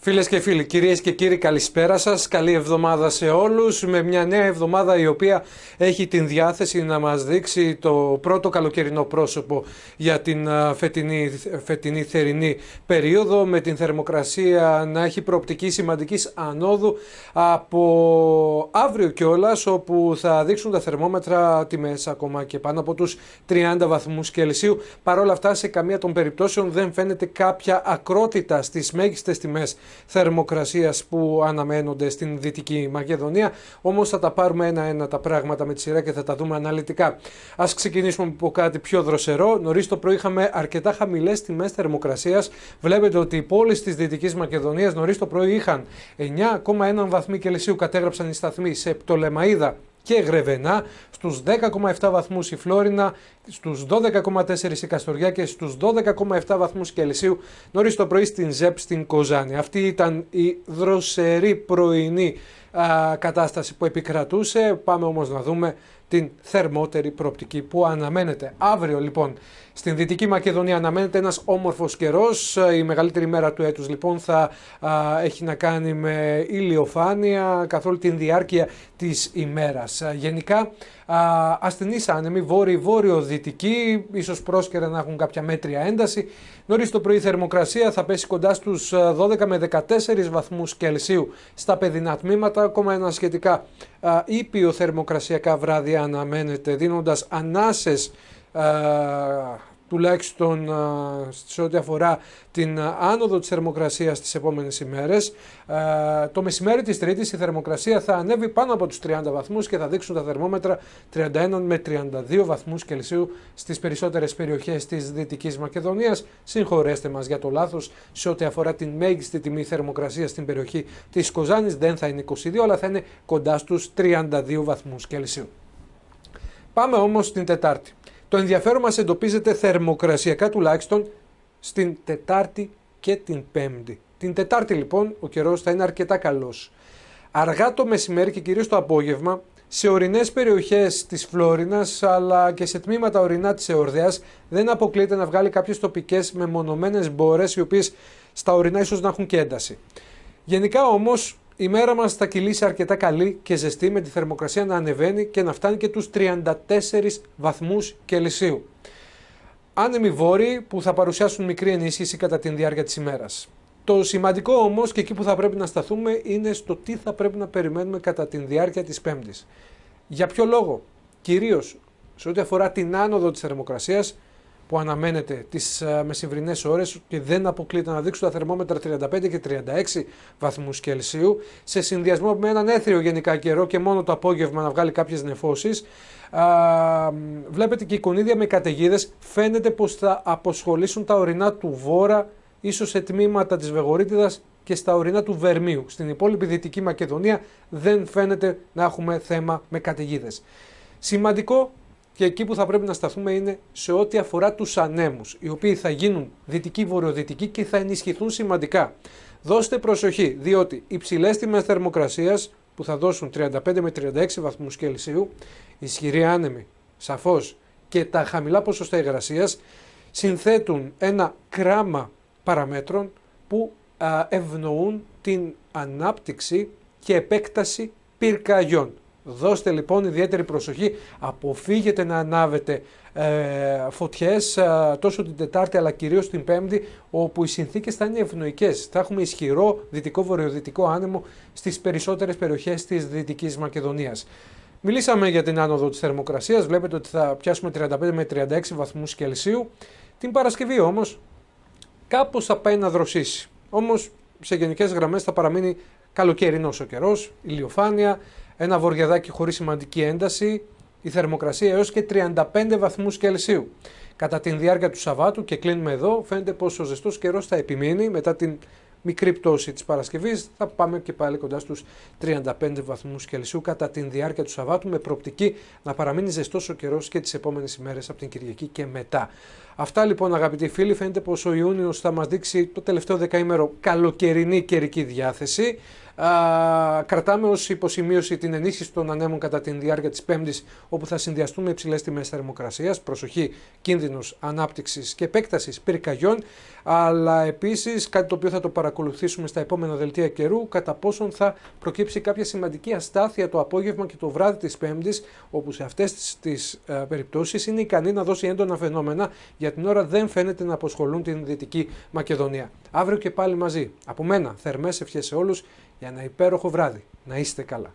Φίλες και φίλοι, κυρίες και κύριοι, καλησπέρα σας. Καλή εβδομάδα σε όλους. Με μια νέα εβδομάδα η οποία έχει την διάθεση να μας δείξει το πρώτο καλοκαιρινό πρόσωπο για την φετινή, φετινή θερινή περίοδο, με την θερμοκρασία να έχει προοπτική σημαντικής ανόδου από αύριο κιόλας, όπου θα δείξουν τα θερμόμετρα τιμές ακόμα και πάνω από τους 30 βαθμούς Κελσίου. Παρ' όλα αυτά, σε καμία των περιπτώσεων δεν φαίνεται κάποια ακρότητα στις μέγιστες τιμές θερμοκρασίας που αναμένονται στην Δυτική Μακεδονία. Όμως θα τα πάρουμε ένα-ένα τα πράγματα με τη σειρά και θα τα δούμε αναλυτικά. Ας ξεκινήσουμε από κάτι πιο δροσερό. Νωρίς το πρωί είχαμε αρκετά χαμηλές τιμές θερμοκρασίας. Βλέπετε ότι οι πόλεις της Δυτικής Μακεδονίας νωρίς το πρωί είχαν 9,1 βαθμοί Κελσίου κατέγραψαν οι σταθμοί σε Πτολεμαίδα και Γρεβενά, στους 10,7 βαθμούς η Φλόρινα, στους 12,4 η Καστοριά και στους 12,7 βαθμούς Κελσίου νωρίς το πρωί στην ΖΕΠ στην Κοζάνη. Αυτή ήταν η δροσερή πρωινή κατάσταση που επικρατούσε. Πάμε όμως να δούμε την θερμότερη προοπτική που αναμένεται. Αύριο λοιπόν στην Δυτική Μακεδονία αναμένεται ένας όμορφος καιρός. Η μεγαλύτερη μέρα του έτους λοιπόν θα έχει να κάνει με ηλιοφάνεια καθ' όλη την διάρκεια της ημέρας. Γενικά α, ασθενείς άνεμοι βόρειο-βόρειο-δυτική, ίσως πρόσκαιρα να έχουν κάποια μέτρια ένταση. Νωρίς το πρωί η θερμοκρασία θα πέσει κοντά στους 12 με 14 βαθμούς Κελσίου στα παιδινά τμήματα, ακόμα ένα σχετικά ήπιο θερμοκρασιακά βράδια αναμένεται δίνοντας ανάσες τουλάχιστον σε ό,τι αφορά την άνοδο της θερμοκρασίας τις επόμενες ημέρες. Το μεσημέρι της Τρίτης η θερμοκρασία θα ανέβει πάνω από τους 30 βαθμούς και θα δείξουν τα θερμόμετρα 31 με 32 βαθμούς Κελσίου στις περισσότερες περιοχές της Δυτικής Μακεδονίας. Συγχωρέστε μας για το λάθος σε ό,τι αφορά την μέγιστη τιμή θερμοκρασίας στην περιοχή της Κοζάνης. Δεν θα είναι 22 αλλά θα είναι κοντά στους 32 βαθμούς Κελσίου. Πάμε όμως στην Τετάρτη. Το ενδιαφέρον μας εντοπίζεται θερμοκρασιακά τουλάχιστον στην Τετάρτη και την Πέμπτη. Την Τετάρτη λοιπόν ο καιρός θα είναι αρκετά καλός. Αργά το μεσημέρι και κυρίως το απόγευμα σε ορεινές περιοχές της Φλόρινας αλλά και σε τμήματα ορεινά της Εορδέα δεν αποκλείεται να βγάλει κάποιες τοπικές μεμονωμένες μπόρες, οι οποίες στα ορεινά ίσως να έχουν και ένταση. Γενικά όμως η μέρα μας θα κυλήσει αρκετά καλή και ζεστή με τη θερμοκρασία να ανεβαίνει και να φτάνει και τους 34 βαθμούς Κελσίου. Άνεμοι βόρειοι που θα παρουσιάσουν μικρή ενίσχυση κατά την διάρκεια της ημέρας. Το σημαντικό όμως και εκεί που θα πρέπει να σταθούμε είναι στο τι θα πρέπει να περιμένουμε κατά την διάρκεια της Πέμπτης. Για ποιο λόγο, κυρίως σε ό,τι αφορά την άνοδο της θερμοκρασίας, που αναμένεται τις ε, μεσημβρινές ώρες και δεν αποκλείεται να δείξουν τα θερμόμετρα 35 και 36 βαθμούς Κελσίου, σε συνδυασμό με έναν έθριο γενικά καιρό και μόνο το απόγευμα να βγάλει κάποιες νεφώσεις. Βλέπετε και η κονίδια με καταιγίδες φαίνεται πως θα αποσχολήσουν τα ορεινά του βόρα, ίσως σε τμήματα της Βεγορίτιδας και στα ορεινά του Βερμίου. Στην υπόλοιπη Δυτική Μακεδονία δεν φαίνεται να έχουμε θέμα με καταιγίδες. Σημαντικό και εκεί που θα πρέπει να σταθούμε είναι σε ό,τι αφορά τους ανέμους, οι οποίοι θα γίνουν δυτικοί-βορειοδυτικοί και θα ενισχυθούν σημαντικά. Δώστε προσοχή, διότι οι ψηλές τιμές θερμοκρασίας που θα δώσουν 35 με 36 βαθμούς Κελσίου, ισχυροί άνεμοι, σαφώς και τα χαμηλά ποσοστά υγρασίας, συνθέτουν ένα κράμα παραμέτρων που ευνοούν την ανάπτυξη και επέκταση πυρκαγιών. Δώστε λοιπόν ιδιαίτερη προσοχή, αποφύγετε να ανάβετε ε, φωτιές ε, τόσο την Τετάρτη αλλά κυρίως την Πέμπτη όπου οι συνθήκες θα είναι ευνοϊκές. Θα έχουμε ισχυρό δυτικό-βορειοδυτικό άνεμο στις περισσότερες περιοχές της Δυτικής Μακεδονίας. Μιλήσαμε για την άνοδο της θερμοκρασίας, βλέπετε ότι θα πιάσουμε 35 με 36 βαθμούς Κελσίου. Την Παρασκευή όμως κάπως θα πάει να δροσίσει, όμως σε γενικές γραμμές θα παραμείνει καλοκαιρινό ο καιρό, ηλιοφάνεια, ένα βορειαδάκι χωρίς σημαντική ένταση, η θερμοκρασία έως και 35 βαθμούς Κελσίου. Κατά τη διάρκεια του Σαββάτου, και κλείνουμε εδώ, φαίνεται πω ο ζεστός καιρός θα επιμείνει μετά την μικρή πτώση της Παρασκευής. Θα πάμε και πάλι κοντά στους 35 βαθμούς Κελσίου κατά την διάρκεια του Σαββάτου με προοπτική να παραμείνει ζεστός ο καιρός και τις επόμενες ημέρες από την Κυριακή και μετά. Αυτά λοιπόν αγαπητοί φίλοι φαίνεται πως ο Ιούνιος θα μας δείξει το τελευταίο δεκαήμερο καλοκαιρινή καιρική διάθεση. Α, κρατάμε ως υποσημείωση την ενίσχυση των ανέμων κατά τη διάρκεια της Πέμπτης, όπου θα συνδυαστούν με υψηλές τιμές θερμοκρασίας. Προσοχή, κίνδυνο ανάπτυξης και επέκτασης πυρκαγιών. Αλλά επίσης κάτι το οποίο θα το παρακολουθήσουμε στα επόμενα δελτία καιρού, κατά πόσον θα προκύψει κάποια σημαντική αστάθεια το απόγευμα και το βράδυ της Πέμπτης, όπου σε αυτές τις ε, περιπτώσεις είναι ικανή να δώσει έντονα φαινόμενα. Για την ώρα δεν φαίνεται να αποσχολούν την Δυτική Μακεδονία. Αύριο και πάλι μαζί. Από μένα, θερμές ευχές σε όλους για ένα υπέροχο βράδυ. Να είστε καλά.